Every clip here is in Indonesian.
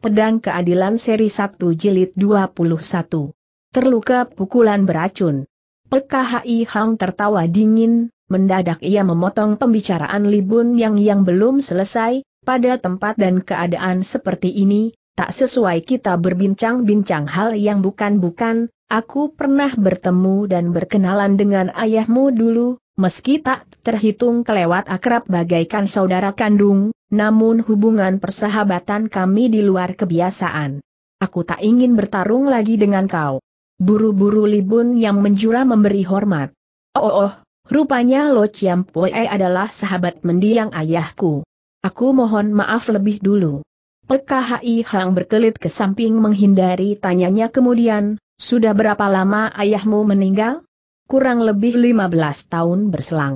Pedang Keadilan Seri 1 Jilid 21. Terluka pukulan beracun. PKHI Hang tertawa dingin, mendadak ia memotong pembicaraan Libun yang yang belum selesai, pada tempat dan keadaan seperti ini, tak sesuai kita berbincang-bincang hal yang bukan-bukan, aku pernah bertemu dan berkenalan dengan ayahmu dulu, meski tak terhitung kelewat akrab bagaikan saudara kandung, namun hubungan persahabatan kami di luar kebiasaan. Aku tak ingin bertarung lagi dengan kau. Buru-buru libun yang menjura memberi hormat. Oh, oh, oh rupanya Lo Chiam Pue adalah sahabat mendiang ayahku. Aku mohon maaf lebih dulu. PKHI Hang berkelit ke samping menghindari tanyanya kemudian, sudah berapa lama ayahmu meninggal? Kurang lebih 15 tahun berselang.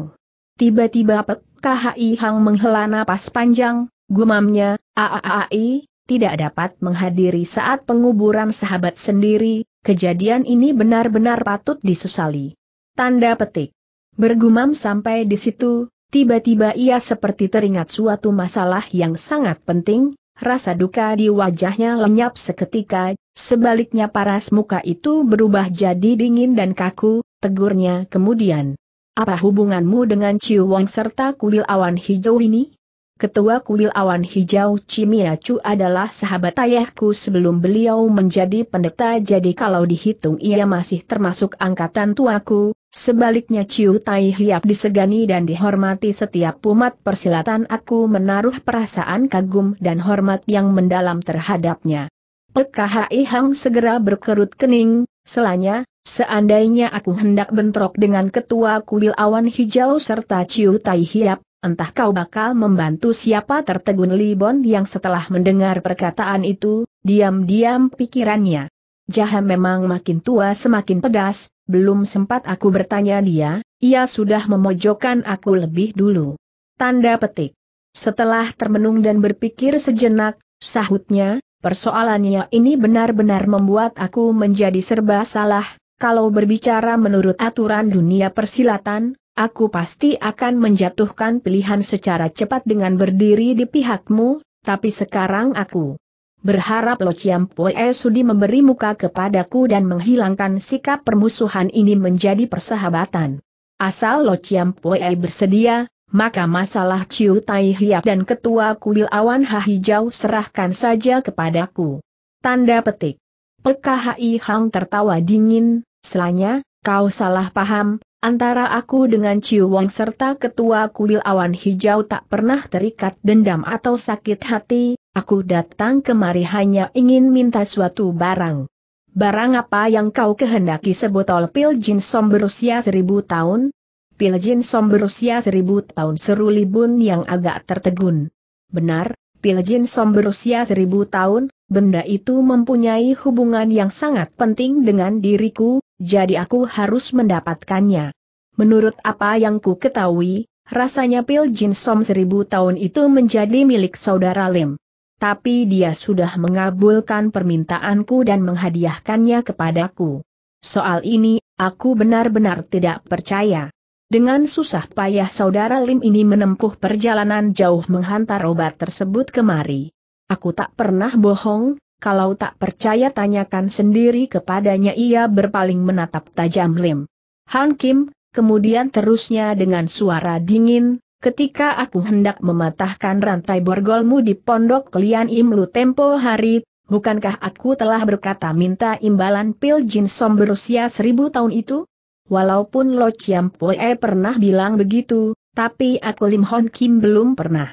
Tiba-tiba Pek KHI Hang menghela napas panjang, gumamnya, AAAI, tidak dapat menghadiri saat penguburan sahabat sendiri, kejadian ini benar-benar patut disusali. Tanda petik. Bergumam sampai di situ, tiba-tiba ia seperti teringat suatu masalah yang sangat penting, Rasa duka di wajahnya lenyap seketika, sebaliknya paras muka itu berubah jadi dingin dan kaku, tegurnya kemudian. Apa hubunganmu dengan Ciu Wang serta kuil awan hijau ini? Ketua kuil awan hijau Chu, adalah sahabat ayahku sebelum beliau menjadi pendeta jadi kalau dihitung ia masih termasuk angkatan tuaku, sebaliknya Ciu Tai Hiap disegani dan dihormati setiap umat persilatan aku menaruh perasaan kagum dan hormat yang mendalam terhadapnya. Pekahai Hang segera berkerut kening, selanya, Seandainya aku hendak bentrok dengan ketua kuil awan hijau serta Ciu Tai Hiap, entah kau bakal membantu siapa tertegun Libon yang setelah mendengar perkataan itu, diam-diam pikirannya. Jaha memang makin tua semakin pedas, belum sempat aku bertanya dia, ia sudah memojokkan aku lebih dulu. Tanda petik. Setelah termenung dan berpikir sejenak, sahutnya, persoalannya ini benar-benar membuat aku menjadi serba salah, kalau berbicara menurut aturan dunia persilatan, aku pasti akan menjatuhkan pilihan secara cepat dengan berdiri di pihakmu, tapi sekarang aku berharap Lo Chiam Pue Sudi memberi muka kepadaku dan menghilangkan sikap permusuhan ini menjadi persahabatan. Asal Lo Chiam Pue bersedia, maka masalah Chiu Tai Hiap dan Ketua Kuil Awan Hijau serahkan saja kepadaku. Tanda petik. PKHI Hang tertawa dingin, Selanya, kau salah paham, antara aku dengan Ciu Wong serta ketua kuil awan hijau tak pernah terikat dendam atau sakit hati, aku datang kemari hanya ingin minta suatu barang. Barang apa yang kau kehendaki sebotol pil som berusia seribu tahun? Pil som berusia seribu tahun seru libun yang agak tertegun. Benar, pil som berusia seribu tahun, benda itu mempunyai hubungan yang sangat penting dengan diriku, jadi aku harus mendapatkannya. Menurut apa yang ku ketahui, rasanya pil Jin Som seribu tahun itu menjadi milik saudara Lim. Tapi dia sudah mengabulkan permintaanku dan menghadiahkannya kepadaku. Soal ini, aku benar-benar tidak percaya. Dengan susah payah saudara Lim ini menempuh perjalanan jauh menghantar obat tersebut kemari. Aku tak pernah bohong, kalau tak percaya tanyakan sendiri kepadanya ia berpaling menatap tajam Lim. Han Kim, kemudian terusnya dengan suara dingin, ketika aku hendak mematahkan rantai borgolmu di pondok Lian Imlu tempo hari, bukankah aku telah berkata minta imbalan pil jin som berusia seribu tahun itu? Walaupun Lo Chiam Poe pernah bilang begitu, tapi aku Lim Hon Kim belum pernah.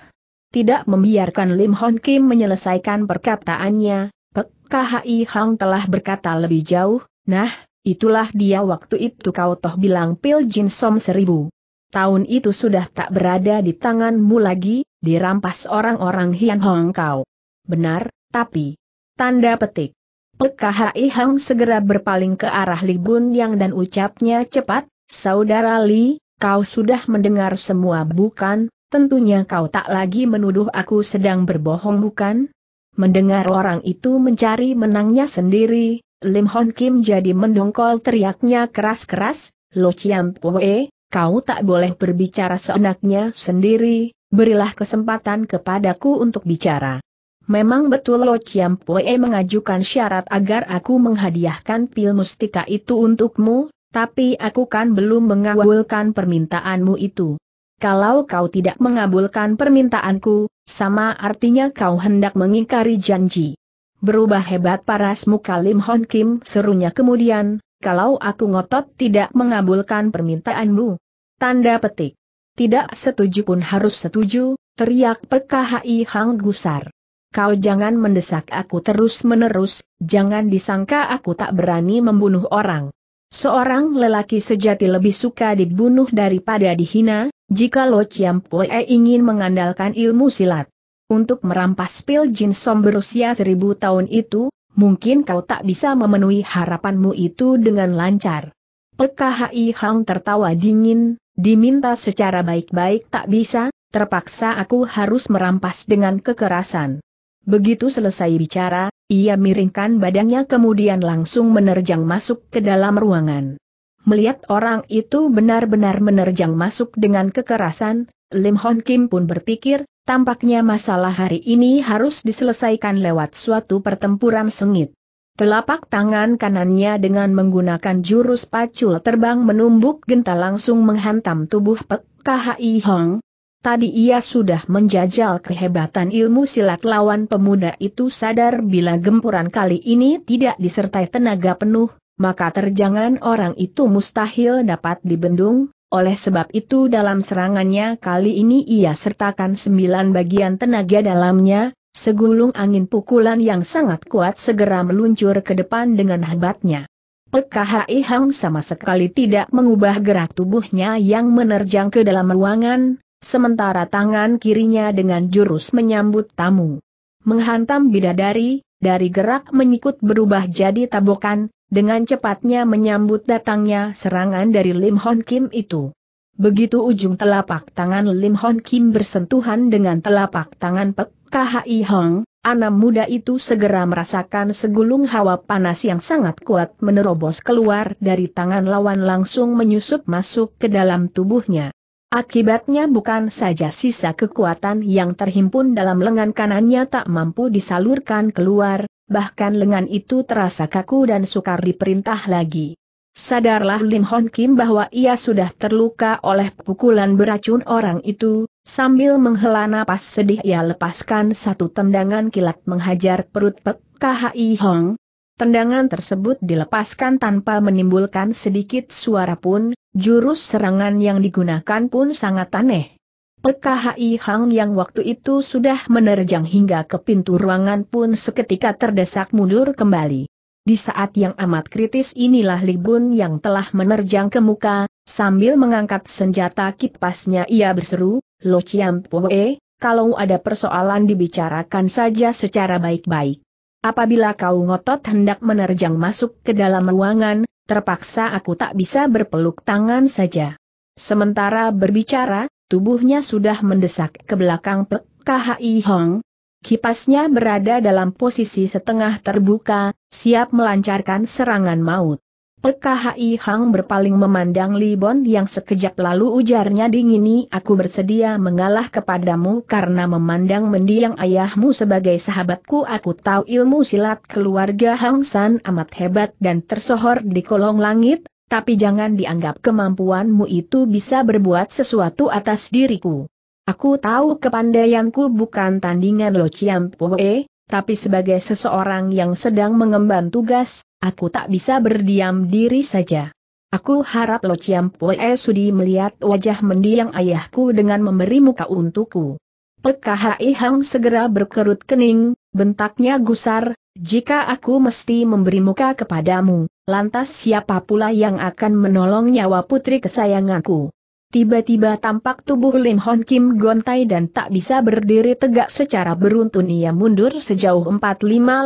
Tidak membiarkan Lim Hon Kim menyelesaikan perkataannya, KHI Hang telah berkata lebih jauh, nah, itulah dia waktu itu kau toh bilang Pil Jin Som seribu. Tahun itu sudah tak berada di tanganmu lagi, dirampas orang-orang Hian Hong kau. Benar, tapi... Tanda petik. PKHI Hang segera berpaling ke arah Li Bun Yang dan ucapnya cepat, Saudara Li, kau sudah mendengar semua bukan, tentunya kau tak lagi menuduh aku sedang berbohong bukan? Mendengar orang itu mencari menangnya sendiri, Lim Hon Kim jadi mendongkol teriaknya keras-keras, Lo Chiam Pue, kau tak boleh berbicara seenaknya sendiri, berilah kesempatan kepadaku untuk bicara. Memang betul Lo Chiam Pue mengajukan syarat agar aku menghadiahkan pil mustika itu untukmu, tapi aku kan belum mengawalkan permintaanmu itu. Kalau kau tidak mengabulkan permintaanku, sama artinya kau hendak mengingkari janji. Berubah hebat paras muka Lim Hon Kim serunya kemudian, kalau aku ngotot tidak mengabulkan permintaanmu. Tanda petik. Tidak setuju pun harus setuju, teriak perkahai Hang Gusar. Kau jangan mendesak aku terus-menerus, jangan disangka aku tak berani membunuh orang. Seorang lelaki sejati lebih suka dibunuh daripada dihina, jika Lo Chiam Pue ingin mengandalkan ilmu silat. Untuk merampas pil jin som berusia seribu tahun itu, mungkin kau tak bisa memenuhi harapanmu itu dengan lancar. PKHI Hang tertawa dingin, diminta secara baik-baik tak bisa, terpaksa aku harus merampas dengan kekerasan. Begitu selesai bicara, ia miringkan badannya kemudian langsung menerjang masuk ke dalam ruangan. Melihat orang itu benar-benar menerjang masuk dengan kekerasan, Lim Hon Kim pun berpikir, tampaknya masalah hari ini harus diselesaikan lewat suatu pertempuran sengit. Telapak tangan kanannya dengan menggunakan jurus pacul terbang menumbuk genta langsung menghantam tubuh Pek KHI Hong, Tadi ia sudah menjajal kehebatan ilmu silat lawan pemuda itu sadar bila gempuran kali ini tidak disertai tenaga penuh, maka terjangan orang itu mustahil dapat dibendung, oleh sebab itu dalam serangannya kali ini ia sertakan sembilan bagian tenaga dalamnya, segulung angin pukulan yang sangat kuat segera meluncur ke depan dengan hebatnya. PKHI Hang sama sekali tidak mengubah gerak tubuhnya yang menerjang ke dalam ruangan, sementara tangan kirinya dengan jurus menyambut tamu. Menghantam bidadari, dari gerak menyikut berubah jadi tabokan, dengan cepatnya menyambut datangnya serangan dari Lim Hon Kim itu. Begitu ujung telapak tangan Lim Hon Kim bersentuhan dengan telapak tangan Pek KHI Hong, anak muda itu segera merasakan segulung hawa panas yang sangat kuat menerobos keluar dari tangan lawan langsung menyusup masuk ke dalam tubuhnya. Akibatnya bukan saja sisa kekuatan yang terhimpun dalam lengan kanannya tak mampu disalurkan keluar, bahkan lengan itu terasa kaku dan sukar diperintah lagi. Sadarlah Lim Hon Kim bahwa ia sudah terluka oleh pukulan beracun orang itu, sambil menghela napas sedih ia lepaskan satu tendangan kilat menghajar perut Pek KHI Hong, Tendangan tersebut dilepaskan tanpa menimbulkan sedikit suara pun, jurus serangan yang digunakan pun sangat aneh. PKHI Hang yang waktu itu sudah menerjang hingga ke pintu ruangan pun seketika terdesak mundur kembali. Di saat yang amat kritis inilah Libun yang telah menerjang ke muka, sambil mengangkat senjata kipasnya ia berseru, Lo Chiam Poe, kalau ada persoalan dibicarakan saja secara baik-baik. Apabila kau ngotot hendak menerjang masuk ke dalam ruangan, terpaksa aku tak bisa berpeluk tangan saja. Sementara berbicara, tubuhnya sudah mendesak ke belakang Pek KHI Hong. Kipasnya berada dalam posisi setengah terbuka, siap melancarkan serangan maut. PKHI Hang berpaling memandang Li Bon yang sekejap lalu ujarnya dingini aku bersedia mengalah kepadamu karena memandang mendiang ayahmu sebagai sahabatku aku tahu ilmu silat keluarga Hang San amat hebat dan tersohor di kolong langit, tapi jangan dianggap kemampuanmu itu bisa berbuat sesuatu atas diriku. Aku tahu kepandaianku bukan tandingan Lo Chiam Poe, tapi sebagai seseorang yang sedang mengemban tugas, Aku tak bisa berdiam diri saja. Aku harap Lo Chiam Pue Sudi melihat wajah mendiang ayahku dengan memberi muka untukku. PKHI Hang segera berkerut kening, bentaknya gusar, jika aku mesti memberi muka kepadamu, lantas siapa pula yang akan menolong nyawa putri kesayanganku? Tiba-tiba tampak tubuh Lim Hon Kim gontai dan tak bisa berdiri tegak secara beruntun ia mundur sejauh 4-5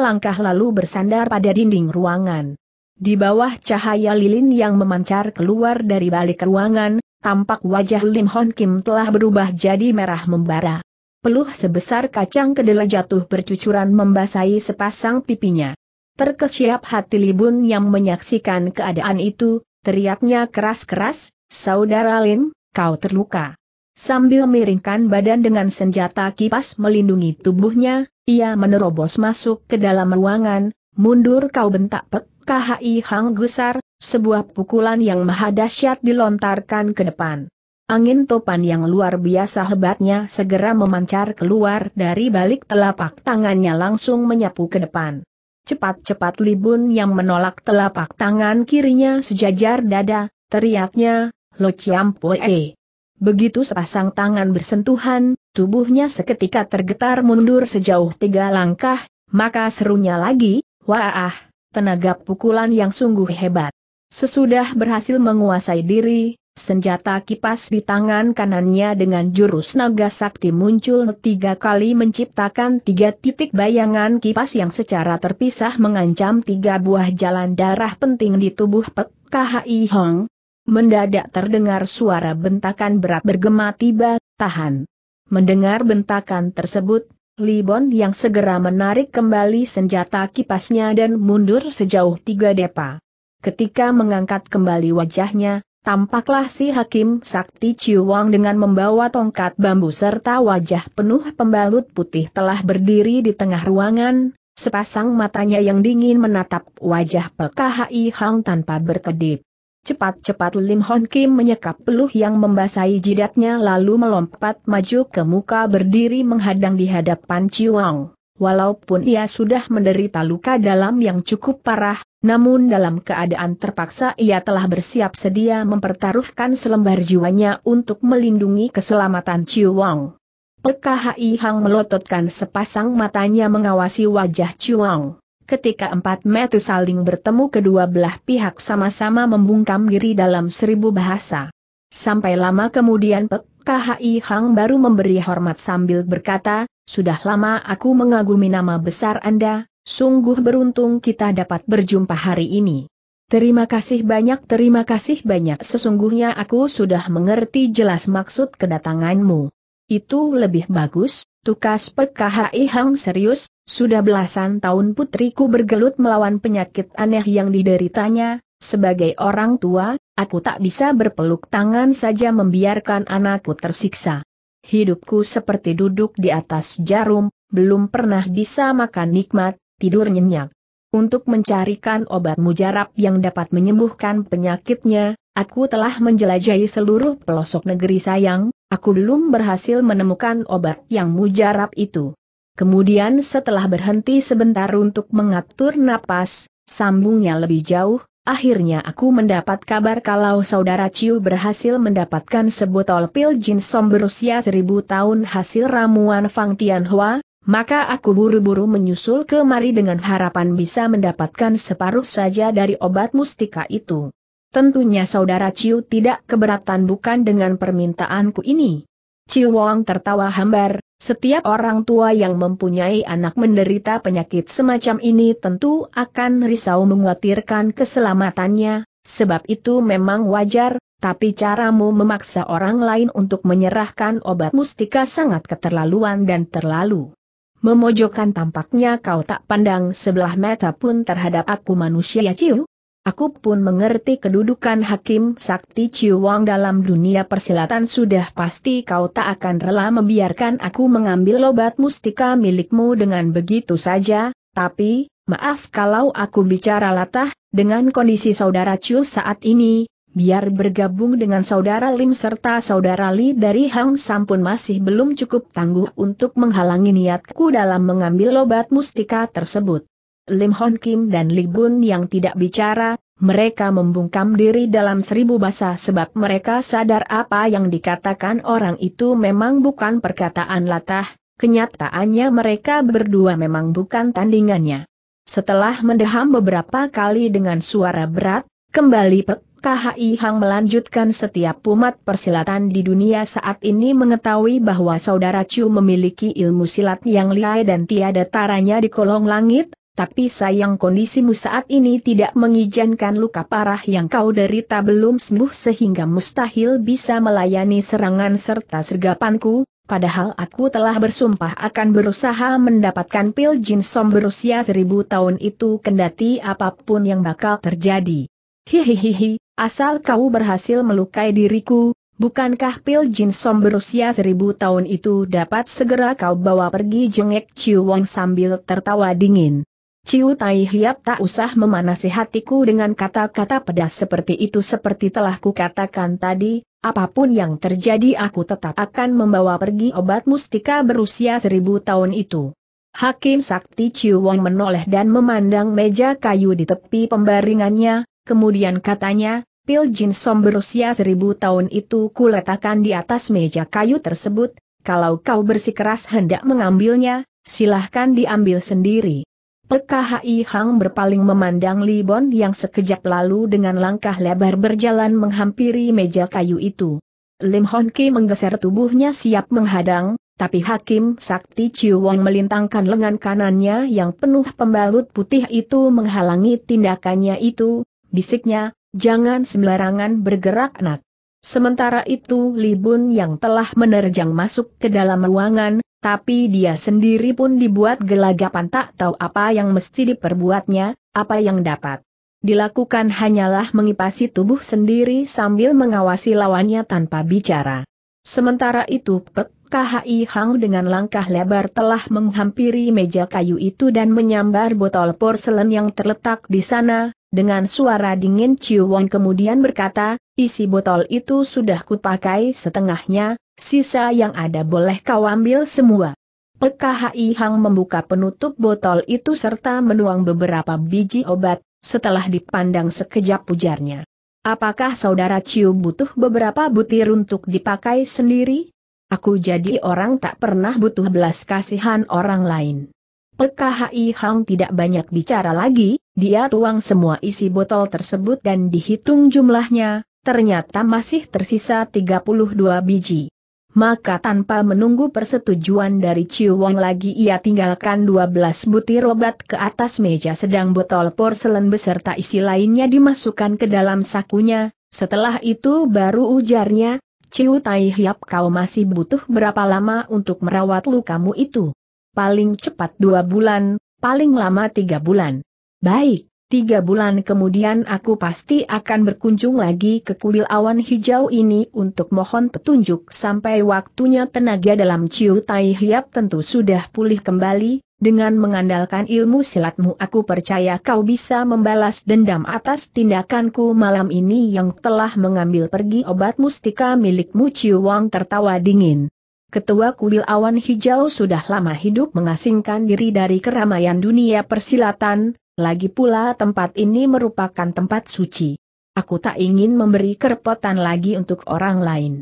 langkah lalu bersandar pada dinding ruangan. Di bawah cahaya lilin yang memancar keluar dari balik ruangan, tampak wajah Lim Hon Kim telah berubah jadi merah membara. Peluh sebesar kacang kedelai jatuh bercucuran membasahi sepasang pipinya. Terkesiap hati Libun yang menyaksikan keadaan itu, teriaknya keras-keras, Saudara Lim, kau terluka. Sambil miringkan badan dengan senjata kipas melindungi tubuhnya, ia menerobos masuk ke dalam ruangan, mundur kau bentak pek KHI Hang Gusar, sebuah pukulan yang maha dahsyat dilontarkan ke depan. Angin topan yang luar biasa hebatnya segera memancar keluar dari balik telapak tangannya langsung menyapu ke depan. Cepat-cepat Libun yang menolak telapak tangan kirinya sejajar dada, teriaknya, Lo Chiam Poe. Eh. Begitu sepasang tangan bersentuhan, tubuhnya seketika tergetar mundur sejauh tiga langkah, maka serunya lagi, wah, tenaga pukulan yang sungguh hebat. Sesudah berhasil menguasai diri, senjata kipas di tangan kanannya dengan jurus naga sakti muncul tiga kali menciptakan tiga titik bayangan kipas yang secara terpisah mengancam tiga buah jalan darah penting di tubuh Pek KHI Hong, Mendadak terdengar suara bentakan berat bergema tiba, tahan. Mendengar bentakan tersebut, Libon yang segera menarik kembali senjata kipasnya dan mundur sejauh tiga depa. Ketika mengangkat kembali wajahnya, tampaklah si Hakim Sakti Ciwang dengan membawa tongkat bambu serta wajah penuh pembalut putih telah berdiri di tengah ruangan, sepasang matanya yang dingin menatap wajah PKHI Hang tanpa berkedip. Cepat-cepat Lim Hon Kim menyekap peluh yang membasahi jidatnya lalu melompat maju ke muka berdiri menghadang di hadapan Ciuang. Walaupun ia sudah menderita luka dalam yang cukup parah, namun dalam keadaan terpaksa ia telah bersiap sedia mempertaruhkan selembar jiwanya untuk melindungi keselamatan Ciwang. PKHI Hang melototkan sepasang matanya mengawasi wajah Ciwang. Ketika empat metu saling bertemu kedua belah pihak sama-sama membungkam diri dalam seribu bahasa. Sampai lama kemudian Pek KHI Hang baru memberi hormat sambil berkata, Sudah lama aku mengagumi nama besar Anda, sungguh beruntung kita dapat berjumpa hari ini. Terima kasih banyak terima kasih banyak sesungguhnya aku sudah mengerti jelas maksud kedatanganmu. Itu lebih bagus, tukas Pek KHI Hang serius, sudah belasan tahun putriku bergelut melawan penyakit aneh yang dideritanya, sebagai orang tua, aku tak bisa berpeluk tangan saja membiarkan anakku tersiksa. Hidupku seperti duduk di atas jarum, belum pernah bisa makan nikmat, tidur nyenyak. Untuk mencarikan obat mujarab yang dapat menyembuhkan penyakitnya, aku telah menjelajahi seluruh pelosok negeri sayang, aku belum berhasil menemukan obat yang mujarab itu. Kemudian setelah berhenti sebentar untuk mengatur napas, sambungnya lebih jauh, akhirnya aku mendapat kabar kalau saudara Ciu berhasil mendapatkan sebotol pil Jin som berusia seribu tahun hasil ramuan Fang Tianhua, maka aku buru-buru menyusul kemari dengan harapan bisa mendapatkan separuh saja dari obat mustika itu. Tentunya saudara Ciu tidak keberatan bukan dengan permintaanku ini. Ciu Wong tertawa hambar, setiap orang tua yang mempunyai anak menderita penyakit semacam ini tentu akan risau menguatirkan keselamatannya, sebab itu memang wajar, tapi caramu memaksa orang lain untuk menyerahkan obat mustika sangat keterlaluan dan terlalu memojokkan tampaknya kau tak pandang sebelah mata pun terhadap aku manusia ya, Ciu, Aku pun mengerti kedudukan Hakim Sakti Ciuwang dalam dunia persilatan sudah pasti kau tak akan rela membiarkan aku mengambil obat mustika milikmu dengan begitu saja, tapi, maaf kalau aku bicara latah, dengan kondisi saudara Ciu saat ini, biar bergabung dengan saudara Lim serta saudara Li dari Hang Sam pun masih belum cukup tangguh untuk menghalangi niatku dalam mengambil obat mustika tersebut. Lim Hon Kim dan Li Bun yang tidak bicara, mereka membungkam diri dalam seribu bahasa sebab mereka sadar apa yang dikatakan orang itu memang bukan perkataan latah, kenyataannya mereka berdua memang bukan tandingannya. Setelah mendeham beberapa kali dengan suara berat, kembali Pek KHI Hang melanjutkan setiap umat persilatan di dunia saat ini mengetahui bahwa saudara Chu memiliki ilmu silat yang lihai dan tiada taranya di kolong langit, tapi sayang kondisimu saat ini tidak mengizinkan luka parah yang kau derita belum sembuh sehingga mustahil bisa melayani serangan serta sergapanku, padahal aku telah bersumpah akan berusaha mendapatkan pil Jin jinsom berusia seribu tahun itu kendati apapun yang bakal terjadi. Hihihihi, asal kau berhasil melukai diriku, bukankah pil Jin jinsom berusia seribu tahun itu dapat segera kau bawa pergi jengek Ciu Wong sambil tertawa dingin. Ciu Tai Hiap tak usah memanasi hatiku dengan kata-kata pedas seperti itu seperti telah kukatakan tadi, apapun yang terjadi aku tetap akan membawa pergi obat mustika berusia seribu tahun itu. Hakim Sakti Ciu Wong menoleh dan memandang meja kayu di tepi pembaringannya, kemudian katanya, pil Jin Som berusia seribu tahun itu kuletakkan di atas meja kayu tersebut, kalau kau bersikeras hendak mengambilnya, silahkan diambil sendiri. PKHI Hang berpaling memandang Li Bon yang sekejap lalu dengan langkah lebar berjalan menghampiri meja kayu itu. Lim Hon Ki menggeser tubuhnya siap menghadang, tapi Hakim Sakti Wong melintangkan lengan kanannya yang penuh pembalut putih itu menghalangi tindakannya itu, bisiknya, jangan sembarangan bergerak nak. Sementara itu Li yang telah menerjang masuk ke dalam ruangan, tapi dia sendiri pun dibuat gelagapan tak tahu apa yang mesti diperbuatnya, apa yang dapat. Dilakukan hanyalah mengipasi tubuh sendiri sambil mengawasi lawannya tanpa bicara. Sementara itu Pek KHI Hang dengan langkah lebar telah menghampiri meja kayu itu dan menyambar botol porselen yang terletak di sana, dengan suara dingin Chiu Wong kemudian berkata, isi botol itu sudah kupakai setengahnya, sisa yang ada boleh kau ambil semua. PKHI Hang membuka penutup botol itu serta menuang beberapa biji obat, setelah dipandang sekejap pujarnya. Apakah saudara Ciu butuh beberapa butir untuk dipakai sendiri? Aku jadi orang tak pernah butuh belas kasihan orang lain. PKHI Hang tidak banyak bicara lagi, dia tuang semua isi botol tersebut dan dihitung jumlahnya, ternyata masih tersisa 32 biji. Maka tanpa menunggu persetujuan dari Chiu Wang lagi ia tinggalkan 12 butir obat ke atas meja sedang botol porselen beserta isi lainnya dimasukkan ke dalam sakunya, setelah itu baru ujarnya, Ciu Tai Hiap kau masih butuh berapa lama untuk merawat lukamu itu? paling cepat dua bulan, paling lama tiga bulan. Baik, tiga bulan kemudian aku pasti akan berkunjung lagi ke kuil awan hijau ini untuk mohon petunjuk sampai waktunya tenaga dalam Ciu Tai Hiap tentu sudah pulih kembali, dengan mengandalkan ilmu silatmu aku percaya kau bisa membalas dendam atas tindakanku malam ini yang telah mengambil pergi obat mustika milikmu Ciu Wang tertawa dingin. Ketua Kuil Awan Hijau sudah lama hidup mengasingkan diri dari keramaian dunia persilatan, lagi pula tempat ini merupakan tempat suci. Aku tak ingin memberi kerepotan lagi untuk orang lain.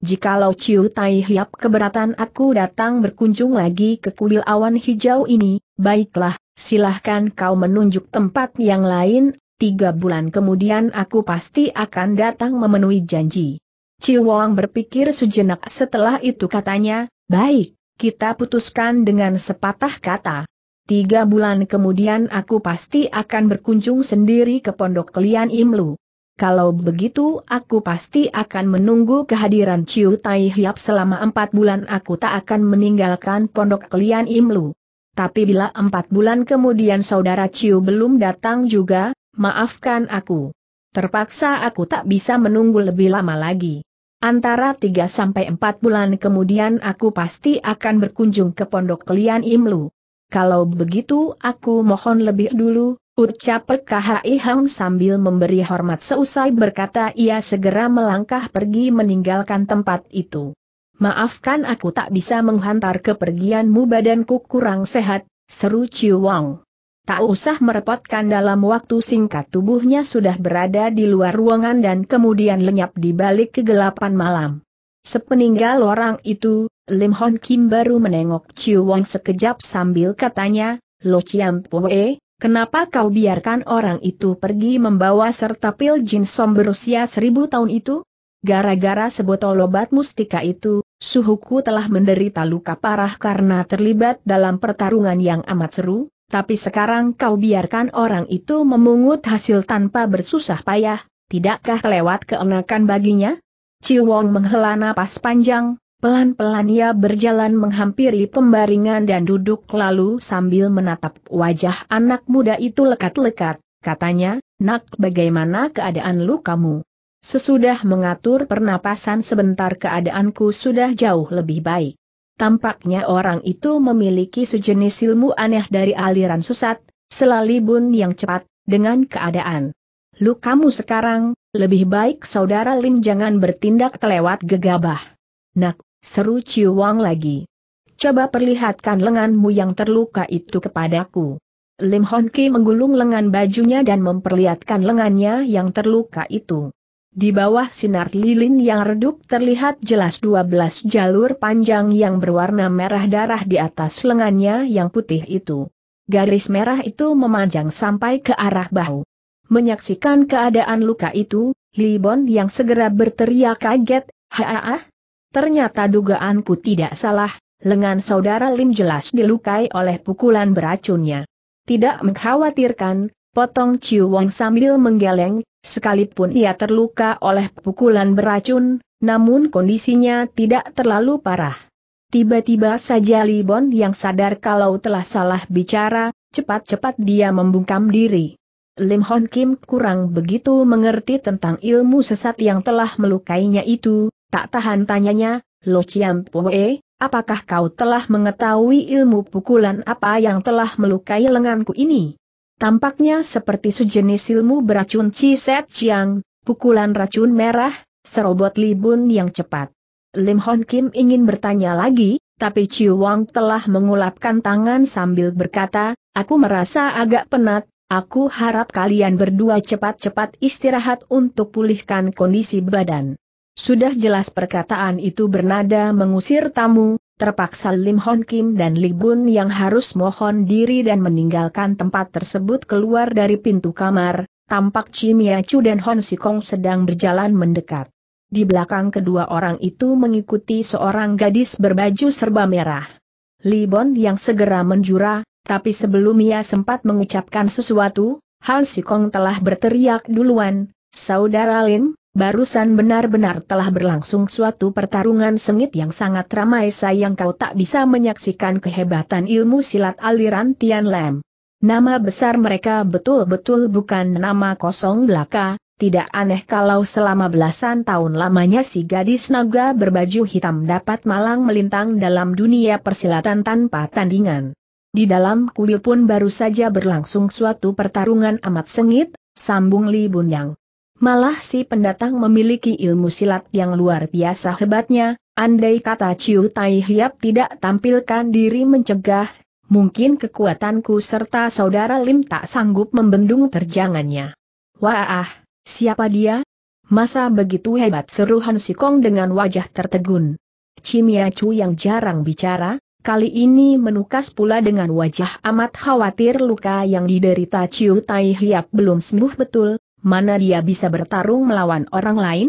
Jikalau Ciu Tai Hiap keberatan aku datang berkunjung lagi ke kuil awan hijau ini, baiklah, silahkan kau menunjuk tempat yang lain, tiga bulan kemudian aku pasti akan datang memenuhi janji. Ciwong berpikir sejenak setelah itu katanya, baik, kita putuskan dengan sepatah kata. Tiga bulan kemudian aku pasti akan berkunjung sendiri ke pondok kalian Imlu. Kalau begitu aku pasti akan menunggu kehadiran Ciu Tai Hiap selama empat bulan aku tak akan meninggalkan pondok kalian Imlu. Tapi bila empat bulan kemudian saudara Ciu belum datang juga, maafkan aku. Terpaksa aku tak bisa menunggu lebih lama lagi. Antara 3 sampai 4 bulan kemudian aku pasti akan berkunjung ke pondok kalian Imlu. Kalau begitu aku mohon lebih dulu, ucap PKHI Hang sambil memberi hormat seusai berkata ia segera melangkah pergi meninggalkan tempat itu. Maafkan aku tak bisa menghantar kepergianmu badanku kurang sehat, seru Ciu Wang. Tak usah merepotkan dalam waktu singkat tubuhnya sudah berada di luar ruangan dan kemudian lenyap di balik kegelapan malam. Sepeninggal orang itu, Lim Hon Kim baru menengok Chiu Wong sekejap sambil katanya, Lo Chiam Poe, Kenapa kau biarkan orang itu pergi membawa serta pil jin som berusia seribu tahun itu? Gara-gara sebotol obat mustika itu, suhuku telah menderita luka parah karena terlibat dalam pertarungan yang amat seru, tapi sekarang kau biarkan orang itu memungut hasil tanpa bersusah payah, tidakkah lewat keenakan baginya? Ciwong menghela napas panjang, pelan-pelan ia berjalan menghampiri pembaringan dan duduk lalu sambil menatap wajah anak muda itu lekat-lekat, katanya, nak bagaimana keadaan lu kamu? Sesudah mengatur pernapasan sebentar keadaanku sudah jauh lebih baik. Tampaknya orang itu memiliki sejenis ilmu aneh dari aliran sesat, selalibun yang cepat, dengan keadaan. Lu kamu sekarang, lebih baik saudara Lin jangan bertindak kelewat gegabah. Nak, seru Ciwang lagi. Coba perlihatkan lenganmu yang terluka itu kepadaku. Lim Honki menggulung lengan bajunya dan memperlihatkan lengannya yang terluka itu. Di bawah sinar lilin yang redup terlihat jelas 12 jalur panjang yang berwarna merah darah di atas lengannya yang putih itu. Garis merah itu memanjang sampai ke arah bahu. Menyaksikan keadaan luka itu, Libon yang segera berteriak kaget, "Haa, ternyata dugaanku tidak salah, lengan saudara Lim jelas dilukai oleh pukulan beracunnya. Tidak mengkhawatirkan, potong Chiu Wong sambil menggeleng, sekalipun ia terluka oleh pukulan beracun, namun kondisinya tidak terlalu parah. Tiba-tiba saja Libon yang sadar kalau telah salah bicara, cepat-cepat dia membungkam diri. Lim Hon Kim kurang begitu mengerti tentang ilmu sesat yang telah melukainya itu, tak tahan tanyanya, Lo Chiam Poe, apakah kau telah mengetahui ilmu pukulan apa yang telah melukai lenganku ini? Tampaknya seperti sejenis ilmu beracun Ciset Chiang, pukulan racun merah, serobot libun yang cepat. Lim Hon Kim ingin bertanya lagi, tapi Chiu Wang telah mengulapkan tangan sambil berkata, aku merasa agak penat, aku harap kalian berdua cepat-cepat istirahat untuk pulihkan kondisi badan. Sudah jelas perkataan itu bernada mengusir tamu, Terpaksa Lim Hon Kim dan Li Bun yang harus mohon diri dan meninggalkan tempat tersebut keluar dari pintu kamar, tampak Chimia Chu dan Hon Sikong sedang berjalan mendekat. Di belakang kedua orang itu mengikuti seorang gadis berbaju serba merah. Li Bon yang segera menjura, tapi sebelum ia sempat mengucapkan sesuatu, Han Sikong telah berteriak duluan, Saudara Lim, barusan benar-benar telah berlangsung suatu pertarungan sengit yang sangat ramai sayang kau tak bisa menyaksikan kehebatan ilmu silat aliran Tian Lam. Nama besar mereka betul-betul bukan nama kosong belaka, tidak aneh kalau selama belasan tahun lamanya si gadis naga berbaju hitam dapat malang melintang dalam dunia persilatan tanpa tandingan. Di dalam kuil pun baru saja berlangsung suatu pertarungan amat sengit, sambung Li Bunyang. Malah si pendatang memiliki ilmu silat yang luar biasa hebatnya, andai kata Ciu Tai Hiap tidak tampilkan diri mencegah, mungkin kekuatanku serta saudara Lim tak sanggup membendung terjangannya. Wah, siapa dia? Masa begitu hebat seru Han Sikong dengan wajah tertegun. Cimia Chu yang jarang bicara, kali ini menukas pula dengan wajah amat khawatir luka yang diderita Ciu Tai Hiap belum sembuh betul, mana dia bisa bertarung melawan orang lain?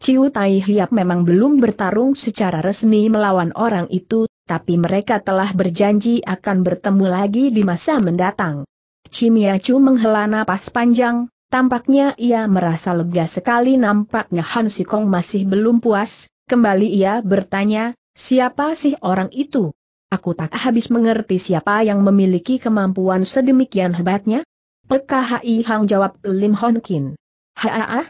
Ciu Tai Hiap memang belum bertarung secara resmi melawan orang itu, tapi mereka telah berjanji akan bertemu lagi di masa mendatang. Chu menghela napas panjang, tampaknya ia merasa lega sekali nampaknya Han Sikong masih belum puas, kembali ia bertanya, siapa sih orang itu? Aku tak habis mengerti siapa yang memiliki kemampuan sedemikian hebatnya? PKHI Hang jawab Lim Hon Kin. Haa,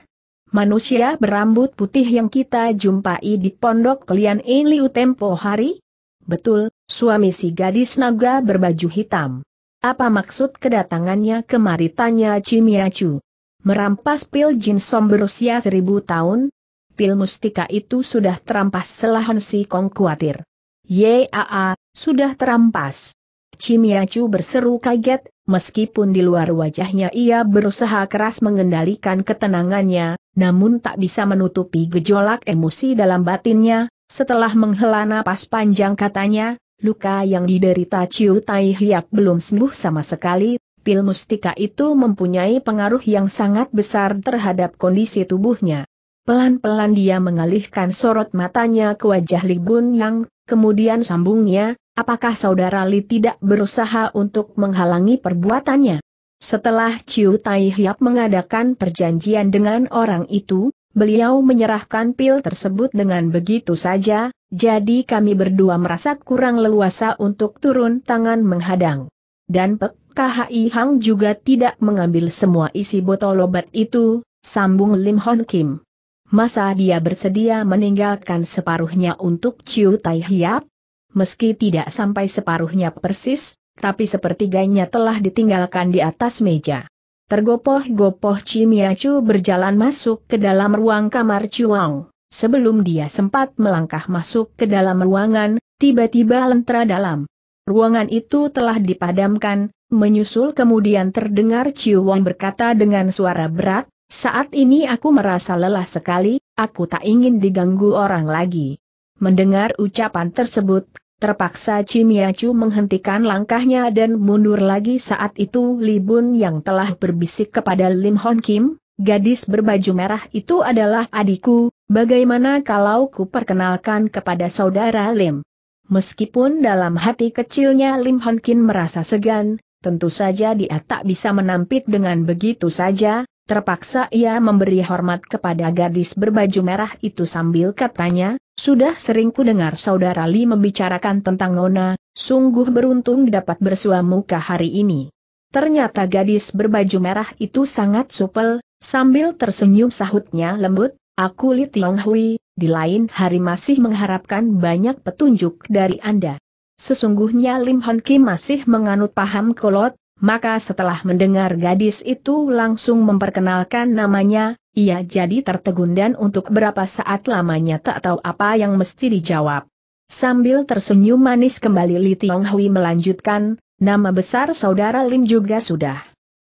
manusia berambut putih yang kita jumpai di pondok kalian Liu tempo hari? Betul, suami si gadis naga berbaju hitam. Apa maksud kedatangannya kemari tanya Cimiacu? Merampas pil jin som berusia seribu tahun? Pil mustika itu sudah terampas selahan si Kong khawatir. Yaa, sudah terampas. Cimiacu berseru kaget, Meskipun di luar wajahnya ia berusaha keras mengendalikan ketenangannya, namun tak bisa menutupi gejolak emosi dalam batinnya, setelah menghela napas panjang katanya, luka yang diderita Ciu Tai Hiap belum sembuh sama sekali, pil mustika itu mempunyai pengaruh yang sangat besar terhadap kondisi tubuhnya. Pelan-pelan dia mengalihkan sorot matanya ke wajah Li Bun Yang, kemudian sambungnya, Apakah saudara Li tidak berusaha untuk menghalangi perbuatannya? Setelah Chiu Tai Hiap mengadakan perjanjian dengan orang itu, beliau menyerahkan pil tersebut dengan begitu saja, jadi kami berdua merasa kurang leluasa untuk turun tangan menghadang. Dan Pek KHI Hang juga tidak mengambil semua isi botol obat itu, sambung Lim Hon Kim. Masa dia bersedia meninggalkan separuhnya untuk Chiu Tai Hiap? meski tidak sampai separuhnya persis, tapi sepertiganya telah ditinggalkan di atas meja. Tergopoh-gopoh Chimiachu berjalan masuk ke dalam ruang kamar Chuang. Sebelum dia sempat melangkah masuk ke dalam ruangan, tiba-tiba lentera dalam. Ruangan itu telah dipadamkan, menyusul kemudian terdengar Ciwon berkata dengan suara berat, saat ini aku merasa lelah sekali, aku tak ingin diganggu orang lagi. Mendengar ucapan tersebut, Terpaksa Chu menghentikan langkahnya dan mundur lagi saat itu Li yang telah berbisik kepada Lim Hon Kim, gadis berbaju merah itu adalah adikku, bagaimana kalau ku perkenalkan kepada saudara Lim? Meskipun dalam hati kecilnya Lim Hon Kim merasa segan, tentu saja dia tak bisa menampik dengan begitu saja, Terpaksa ia memberi hormat kepada gadis berbaju merah itu sambil katanya, sudah sering ku dengar saudara Li membicarakan tentang Nona, sungguh beruntung dapat muka hari ini. Ternyata gadis berbaju merah itu sangat supel, sambil tersenyum sahutnya lembut, aku Li Tiong Hui, di lain hari masih mengharapkan banyak petunjuk dari Anda. Sesungguhnya Lim Hon Kim masih menganut paham kolot, maka setelah mendengar gadis itu langsung memperkenalkan namanya, ia jadi tertegun dan untuk berapa saat lamanya tak tahu apa yang mesti dijawab. Sambil tersenyum manis kembali Li Tiong Hui melanjutkan, nama besar saudara Lim juga sudah.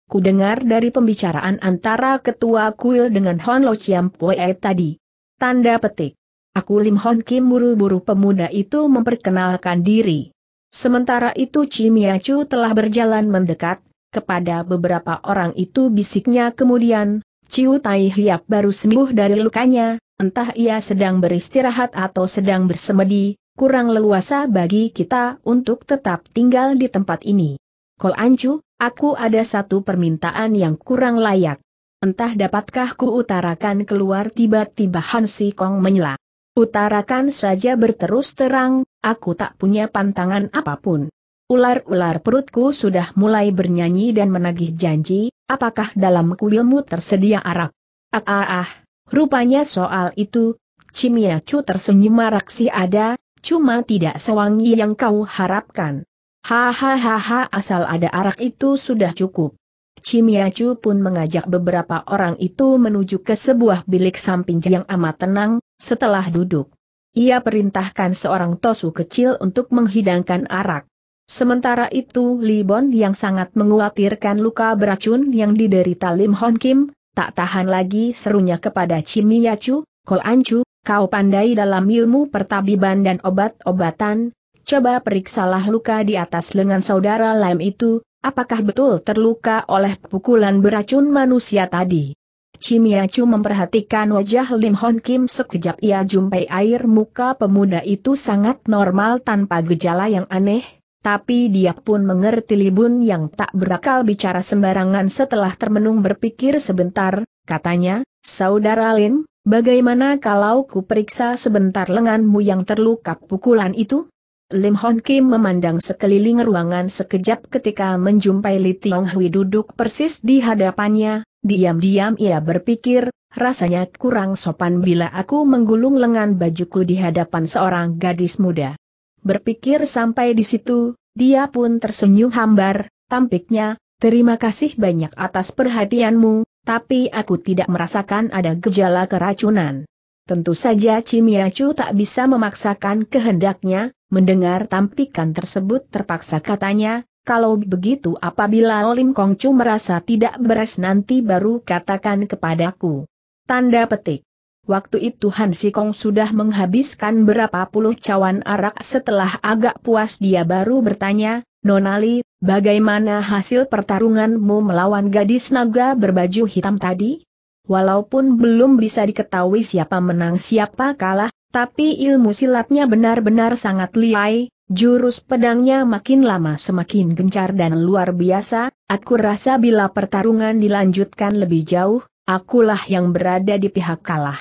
Ku dengar dari pembicaraan antara ketua kuil dengan Hon Lo Chiam Pue tadi. Tanda petik. Aku Lim Hon Kim buru-buru pemuda itu memperkenalkan diri. Sementara itu Cimiacu telah berjalan mendekat, kepada beberapa orang itu bisiknya kemudian, Ciu Tai Hiap baru sembuh dari lukanya, entah ia sedang beristirahat atau sedang bersemedi, kurang leluasa bagi kita untuk tetap tinggal di tempat ini. Ko Ancu, aku ada satu permintaan yang kurang layak. Entah dapatkah ku utarakan keluar tiba-tiba Hansi Kong menyela. Utarakan saja berterus terang, aku tak punya pantangan apapun. Ular-ular perutku sudah mulai bernyanyi dan menagih janji, apakah dalam kuilmu tersedia arak? Ah ah ah, rupanya soal itu, Cimiacu tersenyum marak si ada, cuma tidak sewangi yang kau harapkan. Hahaha asal ada arak itu sudah cukup. Cimiacu pun mengajak beberapa orang itu menuju ke sebuah bilik samping yang amat tenang, setelah duduk, ia perintahkan seorang tosu kecil untuk menghidangkan arak. Sementara itu Libon yang sangat menguatirkan luka beracun yang diderita Lim Hon Kim, tak tahan lagi serunya kepada Yachu, Ko Anchu, kau pandai dalam ilmu pertabiban dan obat-obatan, coba periksalah luka di atas lengan saudara Lam itu, apakah betul terluka oleh pukulan beracun manusia tadi. Cimiacu memperhatikan wajah Lim Hon Kim sekejap ia jumpai air muka pemuda itu sangat normal tanpa gejala yang aneh, tapi dia pun mengerti Libun yang tak berakal bicara sembarangan setelah termenung berpikir sebentar, katanya, Saudara Lim, bagaimana kalau ku periksa sebentar lenganmu yang terluka pukulan itu? Lim Hon Kim memandang sekeliling ruangan sekejap ketika menjumpai Li Tiong Hui duduk persis di hadapannya, diam-diam ia berpikir, rasanya kurang sopan bila aku menggulung lengan bajuku di hadapan seorang gadis muda. Berpikir sampai di situ, dia pun tersenyum hambar, tampiknya, terima kasih banyak atas perhatianmu, tapi aku tidak merasakan ada gejala keracunan. Tentu saja Cimiacu tak bisa memaksakan kehendaknya, Mendengar tampikan tersebut terpaksa katanya, kalau begitu apabila Lim Kongcu merasa tidak beres nanti baru katakan kepadaku. Tanda petik. Waktu itu Han Sikong sudah menghabiskan berapa puluh cawan arak setelah agak puas dia baru bertanya, Nonali, bagaimana hasil pertarunganmu melawan gadis naga berbaju hitam tadi? Walaupun belum bisa diketahui siapa menang siapa kalah, tapi ilmu silatnya benar-benar sangat liai, jurus pedangnya makin lama semakin gencar dan luar biasa, aku rasa bila pertarungan dilanjutkan lebih jauh, akulah yang berada di pihak kalah.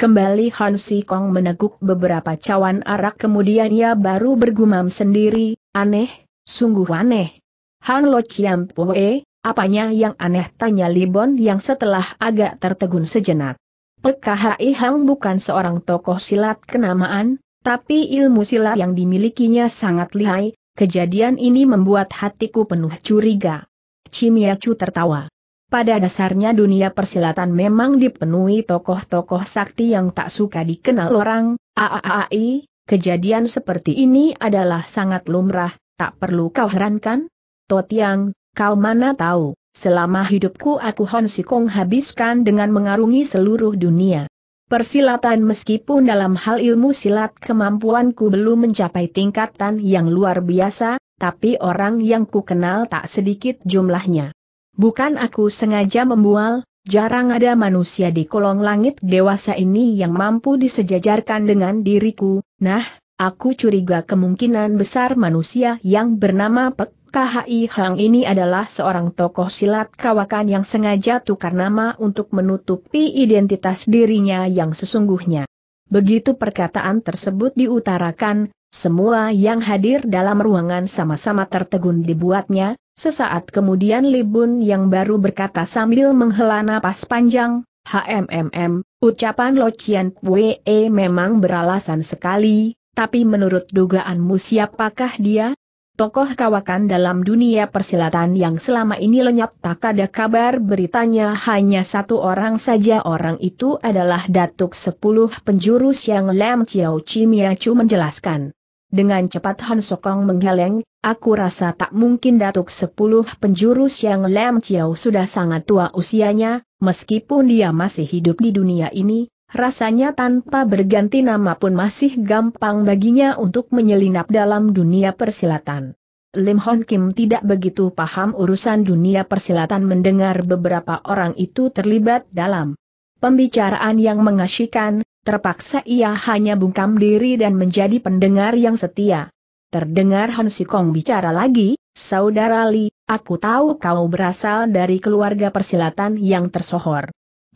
Kembali Han Si Kong meneguk beberapa cawan arak kemudian ia baru bergumam sendiri, aneh, sungguh aneh. Han Lo Chiam Poe, apanya yang aneh tanya Libon yang setelah agak tertegun sejenak. PKHI Hang bukan seorang tokoh silat kenamaan, tapi ilmu silat yang dimilikinya sangat lihai, kejadian ini membuat hatiku penuh curiga. Cimiacu tertawa. Pada dasarnya dunia persilatan memang dipenuhi tokoh-tokoh sakti yang tak suka dikenal orang, AAAI, kejadian seperti ini adalah sangat lumrah, tak perlu kau herankan? Totiang, kau mana tahu? selama hidupku aku Hon Sikong habiskan dengan mengarungi seluruh dunia. Persilatan meskipun dalam hal ilmu silat kemampuanku belum mencapai tingkatan yang luar biasa, tapi orang yang ku kenal tak sedikit jumlahnya. Bukan aku sengaja membual, jarang ada manusia di kolong langit dewasa ini yang mampu disejajarkan dengan diriku, nah, aku curiga kemungkinan besar manusia yang bernama Pek KHI Hang ini adalah seorang tokoh silat kawakan yang sengaja tukar nama untuk menutupi identitas dirinya yang sesungguhnya. Begitu perkataan tersebut diutarakan, semua yang hadir dalam ruangan sama-sama tertegun dibuatnya, sesaat kemudian Libun yang baru berkata sambil menghela napas panjang, HMMM, ucapan Lo Chien Pue memang beralasan sekali, tapi menurut dugaanmu siapakah dia? tokoh kawakan dalam dunia persilatan yang selama ini lenyap tak ada kabar beritanya hanya satu orang saja orang itu adalah Datuk Sepuluh Penjurus yang Lam Chiao Chimiachu menjelaskan. Dengan cepat Han Sokong menggeleng, aku rasa tak mungkin Datuk Sepuluh Penjurus yang Lam Chiao sudah sangat tua usianya, meskipun dia masih hidup di dunia ini, Rasanya tanpa berganti nama pun masih gampang baginya untuk menyelinap dalam dunia persilatan. Lim Hon Kim tidak begitu paham urusan dunia persilatan mendengar beberapa orang itu terlibat dalam pembicaraan yang mengasyikan, terpaksa ia hanya bungkam diri dan menjadi pendengar yang setia. Terdengar Han Sikong bicara lagi, Saudara Li, aku tahu kau berasal dari keluarga persilatan yang tersohor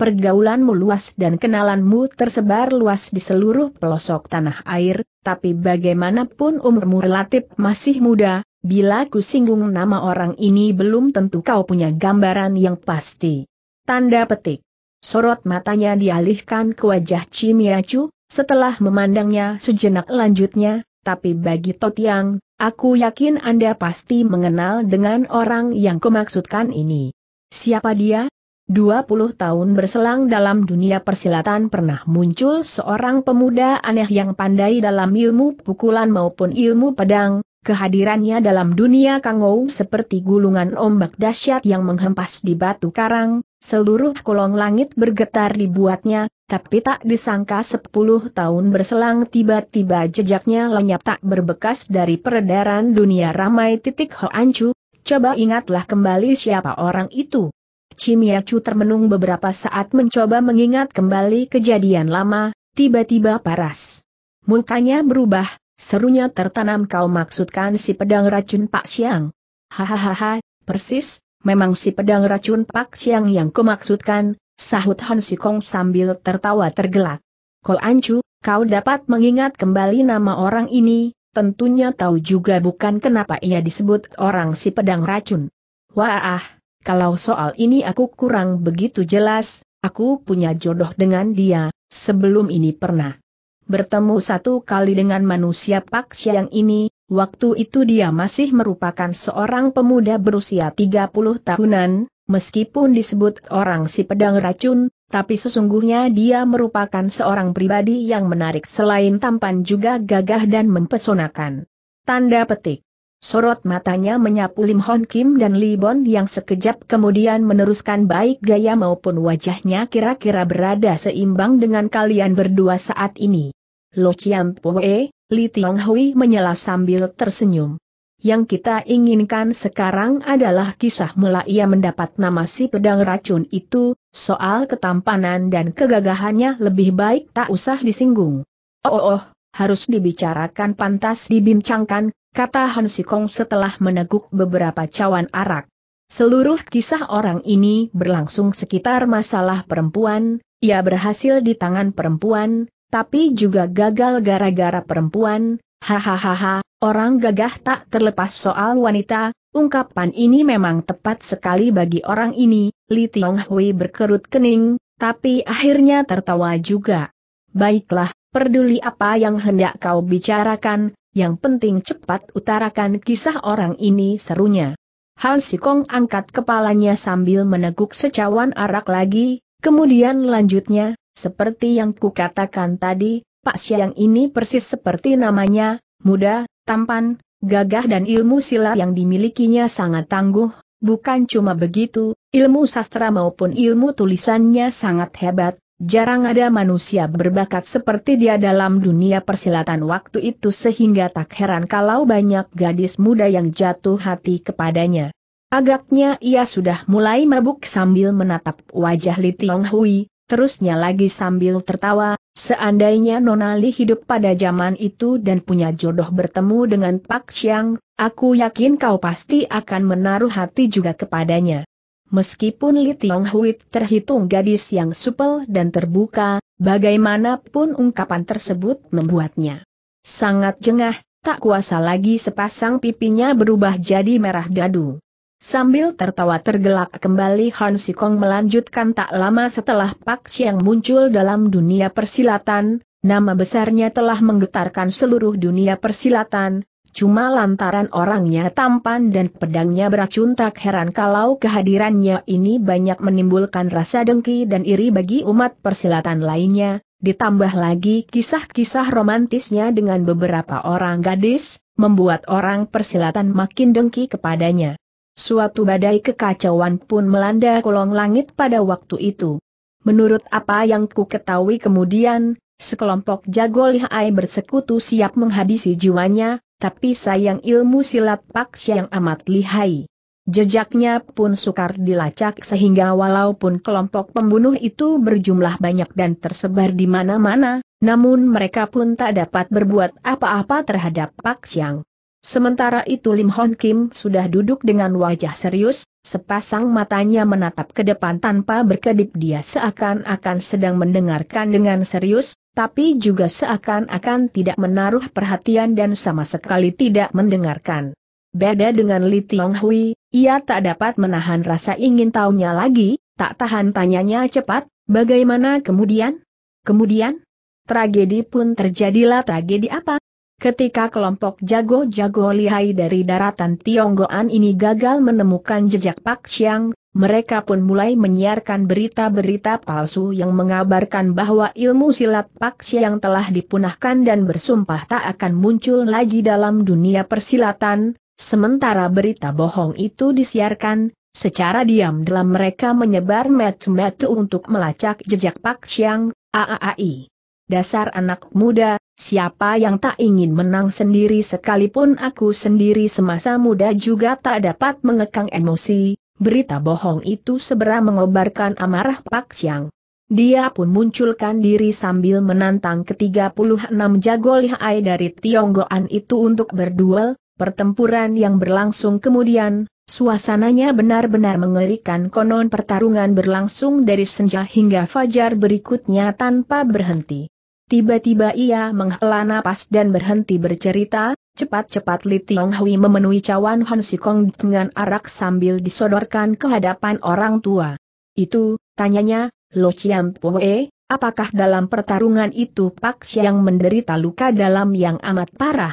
pergaulanmu luas dan kenalanmu tersebar luas di seluruh pelosok tanah air, tapi bagaimanapun umurmu relatif masih muda, bila ku singgung nama orang ini belum tentu kau punya gambaran yang pasti. Tanda petik. Sorot matanya dialihkan ke wajah Cimiacu, setelah memandangnya sejenak lanjutnya, tapi bagi Totiang, aku yakin Anda pasti mengenal dengan orang yang kumaksudkan ini. Siapa dia? 20 tahun berselang dalam dunia persilatan pernah muncul seorang pemuda aneh yang pandai dalam ilmu pukulan maupun ilmu pedang, kehadirannya dalam dunia kangou seperti gulungan ombak dahsyat yang menghempas di batu karang, seluruh kolong langit bergetar dibuatnya, tapi tak disangka 10 tahun berselang tiba-tiba jejaknya lenyap tak berbekas dari peredaran dunia ramai titik hoancu, coba ingatlah kembali siapa orang itu. Chu termenung beberapa saat mencoba mengingat kembali kejadian lama, tiba-tiba paras. Mukanya berubah, serunya tertanam kau maksudkan si pedang racun Pak Siang. Hahaha, persis, memang si pedang racun Pak Siang yang kumaksudkan, sahut Han Kong sambil tertawa tergelak. Ko Anju, kau dapat mengingat kembali nama orang ini, tentunya tahu juga bukan kenapa ia disebut orang si pedang racun. Wah, kalau soal ini aku kurang begitu jelas, aku punya jodoh dengan dia, sebelum ini pernah bertemu satu kali dengan manusia Pak Siang ini, waktu itu dia masih merupakan seorang pemuda berusia 30 tahunan, meskipun disebut orang si pedang racun, tapi sesungguhnya dia merupakan seorang pribadi yang menarik selain tampan juga gagah dan mempesonakan. Tanda petik. Sorot matanya menyapu Lim Hon Kim dan Lee Bon yang sekejap kemudian meneruskan baik gaya maupun wajahnya kira-kira berada seimbang dengan kalian berdua saat ini. Lo Chiam Pue, Li Tiong Hui menyela sambil tersenyum. Yang kita inginkan sekarang adalah kisah mula ia mendapat nama si pedang racun itu, soal ketampanan dan kegagahannya lebih baik tak usah disinggung. Oh oh oh, harus dibicarakan pantas dibincangkan, kata Han Sikong setelah meneguk beberapa cawan arak. Seluruh kisah orang ini berlangsung sekitar masalah perempuan, ia berhasil di tangan perempuan, tapi juga gagal gara-gara perempuan, hahaha, orang gagah tak terlepas soal wanita, ungkapan ini memang tepat sekali bagi orang ini, Li Tiong berkerut kening, tapi akhirnya tertawa juga. Baiklah, Perduli apa yang hendak kau bicarakan, yang penting cepat utarakan kisah orang ini serunya. Han Sikong angkat kepalanya sambil meneguk secawan arak lagi, kemudian lanjutnya, seperti yang kukatakan tadi, Pak Siang ini persis seperti namanya, muda, tampan, gagah dan ilmu silat yang dimilikinya sangat tangguh, bukan cuma begitu, ilmu sastra maupun ilmu tulisannya sangat hebat, Jarang ada manusia berbakat seperti dia dalam dunia persilatan waktu itu sehingga tak heran kalau banyak gadis muda yang jatuh hati kepadanya. Agaknya ia sudah mulai mabuk sambil menatap wajah Li Tiong Hui, terusnya lagi sambil tertawa, seandainya Nona Li hidup pada zaman itu dan punya jodoh bertemu dengan Pak Xiang, aku yakin kau pasti akan menaruh hati juga kepadanya. Meskipun Li Tiong Hui terhitung gadis yang supel dan terbuka, bagaimanapun ungkapan tersebut membuatnya sangat jengah, tak kuasa lagi sepasang pipinya berubah jadi merah dadu. Sambil tertawa tergelak kembali Han Si Kong melanjutkan tak lama setelah Pak Xiang muncul dalam dunia persilatan, nama besarnya telah menggetarkan seluruh dunia persilatan, Cuma lantaran orangnya tampan dan pedangnya beracun tak heran kalau kehadirannya ini banyak menimbulkan rasa dengki dan iri bagi umat persilatan lainnya, ditambah lagi kisah-kisah romantisnya dengan beberapa orang gadis, membuat orang persilatan makin dengki kepadanya. Suatu badai kekacauan pun melanda kolong langit pada waktu itu. Menurut apa yang ku ketahui kemudian, sekelompok jago lihai bersekutu siap menghabisi jiwanya, tapi sayang ilmu silat Pak yang amat lihai. Jejaknya pun sukar dilacak sehingga walaupun kelompok pembunuh itu berjumlah banyak dan tersebar di mana-mana, namun mereka pun tak dapat berbuat apa-apa terhadap Pak Xiang. Sementara itu Lim Hon Kim sudah duduk dengan wajah serius, sepasang matanya menatap ke depan tanpa berkedip dia seakan-akan sedang mendengarkan dengan serius, tapi juga seakan-akan tidak menaruh perhatian dan sama sekali tidak mendengarkan. Beda dengan Li Tiong Hui, ia tak dapat menahan rasa ingin tahunya lagi, tak tahan tanyanya cepat, bagaimana kemudian? Kemudian? Tragedi pun terjadilah tragedi apa? Ketika kelompok jago-jago lihai dari daratan Tionggoan ini gagal menemukan jejak Pak Xiang, mereka pun mulai menyiarkan berita-berita palsu yang mengabarkan bahwa ilmu silat Pak Xiang telah dipunahkan dan bersumpah tak akan muncul lagi dalam dunia persilatan, sementara berita bohong itu disiarkan, secara diam dalam mereka menyebar metu-metu untuk melacak jejak Pak Xiang, AAI. Dasar anak muda, Siapa yang tak ingin menang sendiri sekalipun aku sendiri semasa muda juga tak dapat mengekang emosi, berita bohong itu segera mengobarkan amarah Pak Siang. Dia pun munculkan diri sambil menantang ke-36 jago lihai dari Tionggoan itu untuk berduel, pertempuran yang berlangsung kemudian, Suasananya benar-benar mengerikan konon pertarungan berlangsung dari senja hingga fajar berikutnya tanpa berhenti. Tiba-tiba ia menghela napas dan berhenti bercerita, cepat-cepat Li Tiong Hui memenuhi cawan Han Sikong dengan arak sambil disodorkan ke hadapan orang tua. Itu, tanyanya, Lo Chiam Poe, apakah dalam pertarungan itu Pak Xiang menderita luka dalam yang amat parah?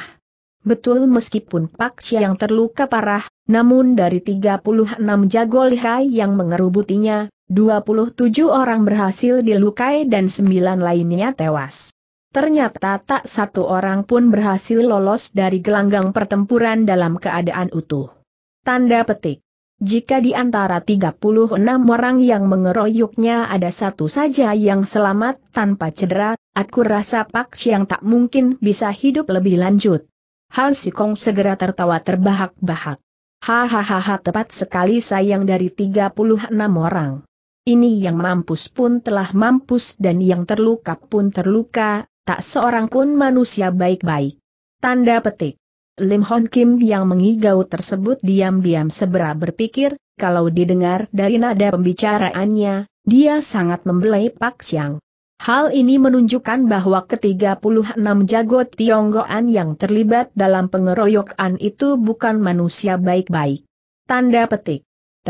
Betul meskipun Pak Xiang terluka parah, namun dari 36 jago lihai yang mengerubutinya, 27 orang berhasil dilukai dan 9 lainnya tewas. Ternyata tak satu orang pun berhasil lolos dari gelanggang pertempuran dalam keadaan utuh. Tanda petik. Jika di antara 36 orang yang mengeroyoknya ada satu saja yang selamat tanpa cedera, aku rasa Pak Siang tak mungkin bisa hidup lebih lanjut. Hal Sikong segera tertawa terbahak-bahak. Hahaha tepat sekali sayang dari 36 orang. Ini yang mampus pun telah mampus dan yang terluka pun terluka, tak seorang pun manusia baik-baik. Tanda petik. Lim Hon Kim yang mengigau tersebut diam-diam sebera berpikir, kalau didengar dari nada pembicaraannya, dia sangat membelai Pak Chiang. Hal ini menunjukkan bahwa ke-36 jago Tionggoan yang terlibat dalam pengeroyokan itu bukan manusia baik-baik. Tanda petik.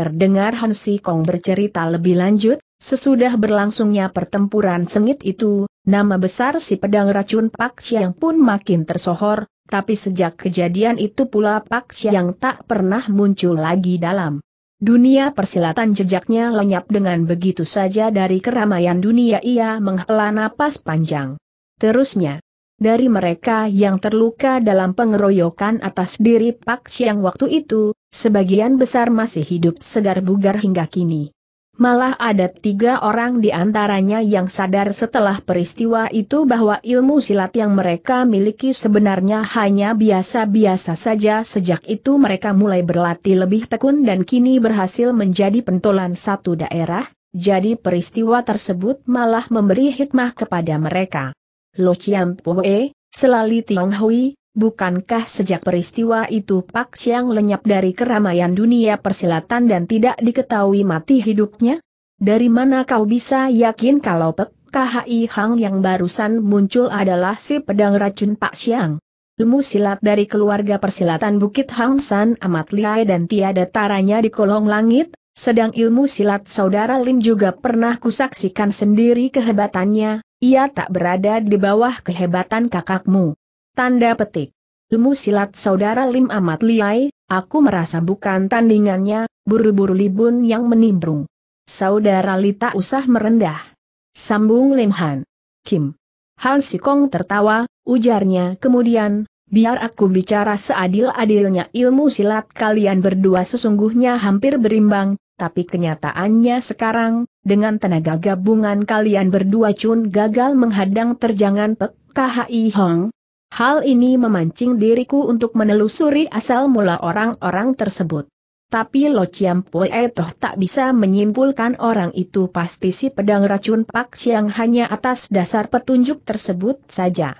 Terdengar Hansi Kong bercerita lebih lanjut, sesudah berlangsungnya pertempuran sengit itu, nama besar si pedang racun Pak Xiang pun makin tersohor, tapi sejak kejadian itu pula Pak Xiang tak pernah muncul lagi dalam dunia persilatan jejaknya lenyap dengan begitu saja dari keramaian dunia ia menghela napas panjang. Terusnya, dari mereka yang terluka dalam pengeroyokan atas diri Pak Xiang waktu itu, Sebagian besar masih hidup segar bugar hingga kini. Malah ada tiga orang di antaranya yang sadar setelah peristiwa itu bahwa ilmu silat yang mereka miliki sebenarnya hanya biasa-biasa saja sejak itu mereka mulai berlatih lebih tekun dan kini berhasil menjadi pentolan satu daerah, jadi peristiwa tersebut malah memberi hikmah kepada mereka. Lo Chiam Pue, Selali Tiong Hui, Bukankah sejak peristiwa itu Pak Siang lenyap dari keramaian dunia persilatan dan tidak diketahui mati hidupnya? Dari mana kau bisa yakin kalau Pek KHI Hang yang barusan muncul adalah si pedang racun Pak Siang? Ilmu silat dari keluarga persilatan Bukit Hang San amat lihai dan tiada taranya di kolong langit, sedang ilmu silat saudara Lim juga pernah kusaksikan sendiri kehebatannya, ia tak berada di bawah kehebatan kakakmu. Tanda petik. Ilmu silat saudara Lim amat liai, aku merasa bukan tandingannya, buru-buru libun yang menimbrung. Saudara Li tak usah merendah. Sambung Lim Han. Kim. Han Kong tertawa, ujarnya kemudian, biar aku bicara seadil-adilnya ilmu silat kalian berdua sesungguhnya hampir berimbang, tapi kenyataannya sekarang, dengan tenaga gabungan kalian berdua Chun gagal menghadang terjangan Pek KHI Hong, Hal ini memancing diriku untuk menelusuri asal mula orang-orang tersebut. Tapi Lo Chiam Pue toh tak bisa menyimpulkan orang itu pasti si pedang racun Pak Chiang hanya atas dasar petunjuk tersebut saja.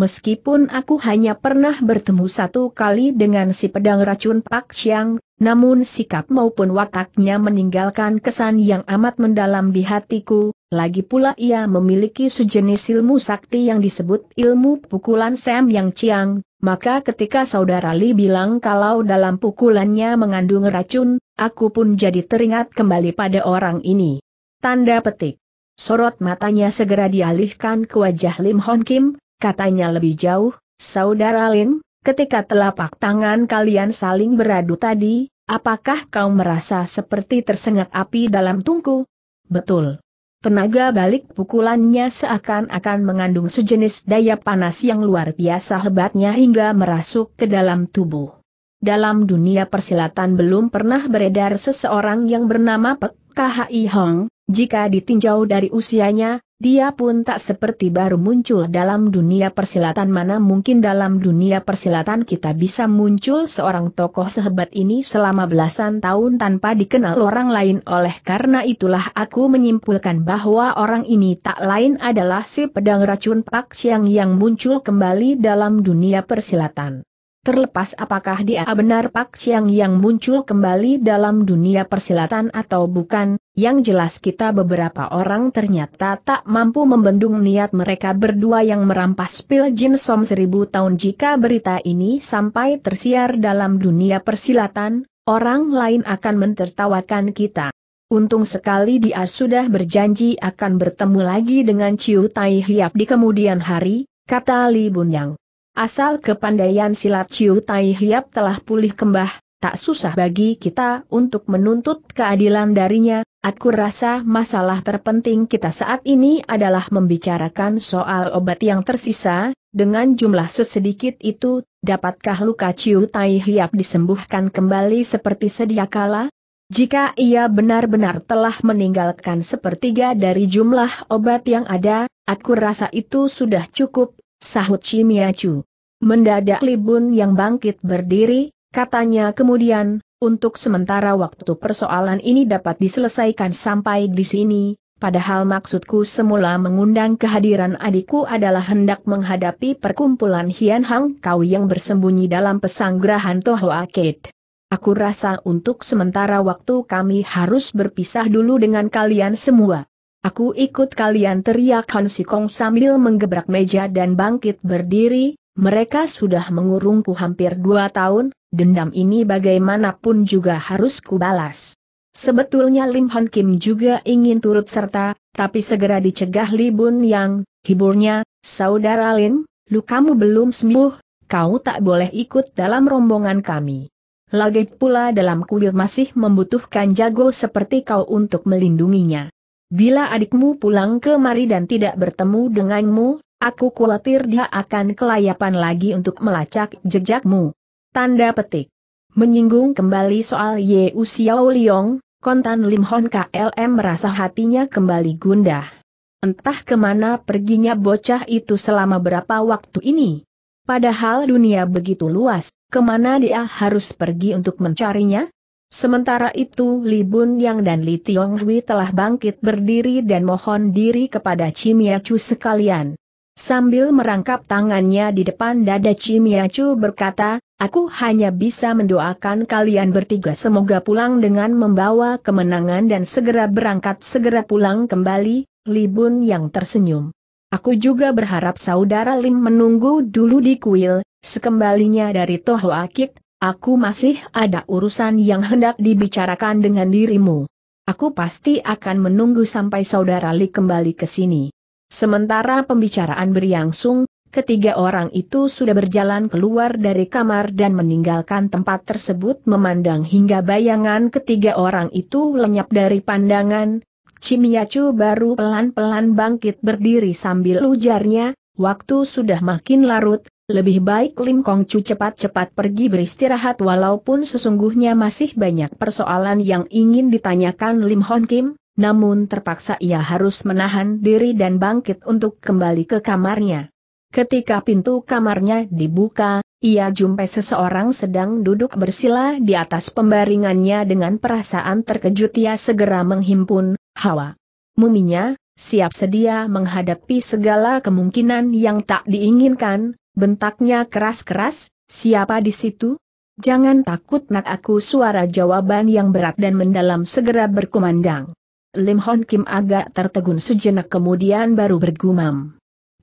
Meskipun aku hanya pernah bertemu satu kali dengan si pedang racun Pak Chiang, namun sikap maupun wataknya meninggalkan kesan yang amat mendalam di hatiku, lagi pula ia memiliki sejenis ilmu sakti yang disebut ilmu pukulan Sam Yang Chiang, maka ketika saudara Li bilang kalau dalam pukulannya mengandung racun, aku pun jadi teringat kembali pada orang ini. Tanda petik. Sorot matanya segera dialihkan ke wajah Lim Hon Kim, katanya lebih jauh, Saudara Lin, ketika telapak tangan kalian saling beradu tadi, apakah kau merasa seperti tersengat api dalam tungku? Betul. Tenaga balik pukulannya seakan-akan mengandung sejenis daya panas yang luar biasa hebatnya hingga merasuk ke dalam tubuh. Dalam dunia persilatan belum pernah beredar seseorang yang bernama Pek KHI Hong, jika ditinjau dari usianya, dia pun tak seperti baru muncul dalam dunia persilatan mana mungkin dalam dunia persilatan kita bisa muncul seorang tokoh sehebat ini selama belasan tahun tanpa dikenal orang lain oleh karena itulah aku menyimpulkan bahwa orang ini tak lain adalah si pedang racun Pak Siang yang muncul kembali dalam dunia persilatan. Terlepas apakah dia benar Pak Siang yang muncul kembali dalam dunia persilatan atau bukan, yang jelas kita beberapa orang ternyata tak mampu membendung niat mereka berdua yang merampas pil Jin Som seribu tahun jika berita ini sampai tersiar dalam dunia persilatan, orang lain akan mentertawakan kita. Untung sekali dia sudah berjanji akan bertemu lagi dengan Ciu Tai Hiap di kemudian hari, kata Li Bunyang. Asal kepandaian silat Ciu Tai Hiap telah pulih kembah, tak susah bagi kita untuk menuntut keadilan darinya, aku rasa masalah terpenting kita saat ini adalah membicarakan soal obat yang tersisa, dengan jumlah sesedikit itu, dapatkah luka Ciu Tai Hiap disembuhkan kembali seperti sedia kala? Jika ia benar-benar telah meninggalkan sepertiga dari jumlah obat yang ada, aku rasa itu sudah cukup Sahut Chimiacu. Mendadak Libun yang bangkit berdiri, katanya kemudian, untuk sementara waktu persoalan ini dapat diselesaikan sampai di sini, padahal maksudku semula mengundang kehadiran adikku adalah hendak menghadapi perkumpulan Hian Hang Kau yang bersembunyi dalam pesanggrahan Toho Akit. Aku rasa untuk sementara waktu kami harus berpisah dulu dengan kalian semua. Aku ikut kalian teriak Han Sikong sambil menggebrak meja dan bangkit berdiri, mereka sudah mengurungku hampir dua tahun, dendam ini bagaimanapun juga harus kubalas. Sebetulnya Lim Han Kim juga ingin turut serta, tapi segera dicegah Li Bun Yang, hiburnya, Saudara Lin, lu kamu belum sembuh, kau tak boleh ikut dalam rombongan kami. Lagi pula dalam kuil masih membutuhkan jago seperti kau untuk melindunginya. Bila adikmu pulang kemari dan tidak bertemu denganmu, aku khawatir dia akan kelayapan lagi untuk melacak jejakmu. Tanda petik. Menyinggung kembali soal Ye Xiao Liong, kontan Lim Hon KLM merasa hatinya kembali gundah. Entah kemana perginya bocah itu selama berapa waktu ini. Padahal dunia begitu luas, kemana dia harus pergi untuk mencarinya? Sementara itu Li Bun Yang dan Li Tiong Hui telah bangkit berdiri dan mohon diri kepada Chu sekalian. Sambil merangkap tangannya di depan dada Chu berkata, aku hanya bisa mendoakan kalian bertiga semoga pulang dengan membawa kemenangan dan segera berangkat segera pulang kembali, Li Bun Yang tersenyum. Aku juga berharap saudara Lim menunggu dulu di kuil, sekembalinya dari Toho Akik, Aku masih ada urusan yang hendak dibicarakan dengan dirimu. Aku pasti akan menunggu sampai saudara Li kembali ke sini. Sementara pembicaraan berlangsung, ketiga orang itu sudah berjalan keluar dari kamar dan meninggalkan tempat tersebut memandang hingga bayangan ketiga orang itu lenyap dari pandangan. Cimiyacu baru pelan-pelan bangkit berdiri sambil ujarnya, waktu sudah makin larut, lebih baik Lim Kong Chu cepat-cepat pergi beristirahat walaupun sesungguhnya masih banyak persoalan yang ingin ditanyakan Lim Hon Kim, namun terpaksa ia harus menahan diri dan bangkit untuk kembali ke kamarnya. Ketika pintu kamarnya dibuka, ia jumpai seseorang sedang duduk bersila di atas pembaringannya dengan perasaan terkejut ia segera menghimpun, hawa. Muminya, siap sedia menghadapi segala kemungkinan yang tak diinginkan, Bentaknya keras-keras, siapa di situ? Jangan takut nak aku suara jawaban yang berat dan mendalam segera berkumandang. Lim Hon Kim agak tertegun sejenak kemudian baru bergumam.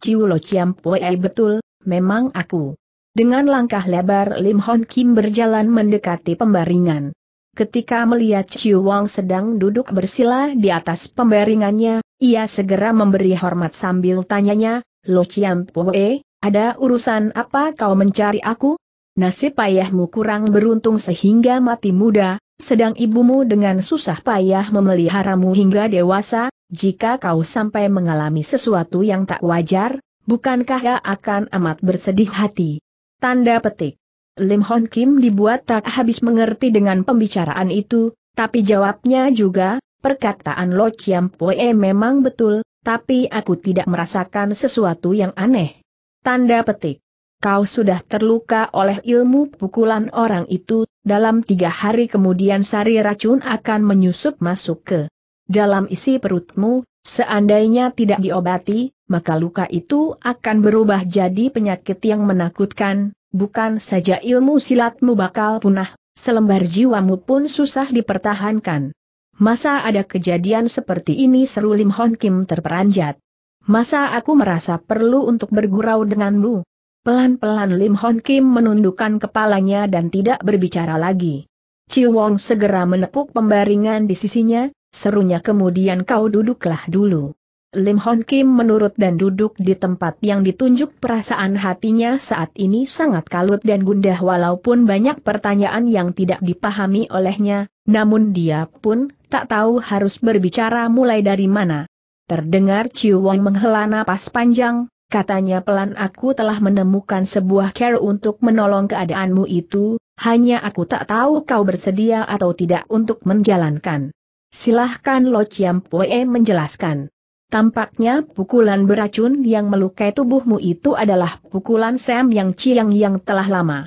Lo Chiam Pue eh, betul, memang aku. Dengan langkah lebar Lim Hon Kim berjalan mendekati pembaringan. Ketika melihat Chiu Wang sedang duduk bersila di atas pembaringannya, ia segera memberi hormat sambil tanyanya, Lo Chiam Pue, eh, ada urusan apa kau mencari aku? Nasib ayahmu kurang beruntung sehingga mati muda, sedang ibumu dengan susah payah memeliharamu hingga dewasa, jika kau sampai mengalami sesuatu yang tak wajar, bukankah ia akan amat bersedih hati? Tanda petik. Lim Hon Kim dibuat tak habis mengerti dengan pembicaraan itu, tapi jawabnya juga, perkataan Lo Chiam Poe memang betul, tapi aku tidak merasakan sesuatu yang aneh. Tanda petik. Kau sudah terluka oleh ilmu pukulan orang itu, dalam tiga hari kemudian sari racun akan menyusup masuk ke dalam isi perutmu, seandainya tidak diobati, maka luka itu akan berubah jadi penyakit yang menakutkan, bukan saja ilmu silatmu bakal punah, selembar jiwamu pun susah dipertahankan. Masa ada kejadian seperti ini seru Lim Hon Kim terperanjat. Masa aku merasa perlu untuk bergurau denganmu? Pelan-pelan Lim Hon Kim menundukkan kepalanya dan tidak berbicara lagi. Chi Wong segera menepuk pembaringan di sisinya, serunya kemudian kau duduklah dulu. Lim Hon Kim menurut dan duduk di tempat yang ditunjuk perasaan hatinya saat ini sangat kalut dan gundah walaupun banyak pertanyaan yang tidak dipahami olehnya, namun dia pun tak tahu harus berbicara mulai dari mana. Terdengar Chiu Wang menghela napas panjang, katanya pelan aku telah menemukan sebuah care untuk menolong keadaanmu itu, hanya aku tak tahu kau bersedia atau tidak untuk menjalankan. Silahkan Lo Chiam Pue menjelaskan. Tampaknya pukulan beracun yang melukai tubuhmu itu adalah pukulan Sam Yang Chiang yang telah lama.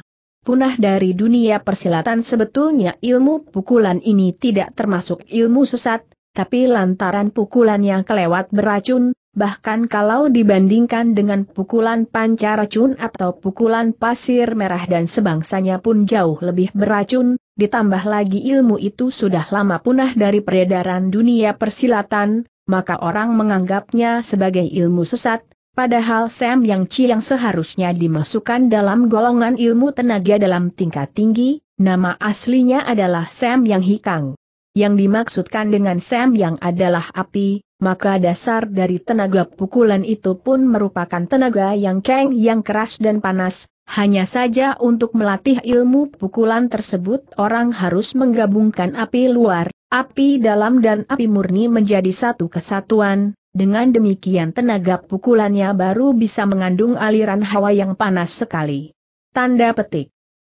Punah dari dunia persilatan sebetulnya ilmu pukulan ini tidak termasuk ilmu sesat, tapi lantaran pukulan yang kelewat beracun, bahkan kalau dibandingkan dengan pukulan pancaracun atau pukulan pasir merah dan sebangsanya pun jauh lebih beracun, ditambah lagi ilmu itu sudah lama punah dari peredaran dunia persilatan, maka orang menganggapnya sebagai ilmu sesat, Padahal Sam Yang Chi yang seharusnya dimasukkan dalam golongan ilmu tenaga dalam tingkat tinggi, nama aslinya adalah Sam Yang Hikang. Yang dimaksudkan dengan sam Yang adalah api, maka dasar dari tenaga pukulan itu pun merupakan tenaga yang keng yang keras dan panas, hanya saja untuk melatih ilmu pukulan tersebut orang harus menggabungkan api luar, api dalam dan api murni menjadi satu kesatuan, dengan demikian tenaga pukulannya baru bisa mengandung aliran hawa yang panas sekali. Tanda petik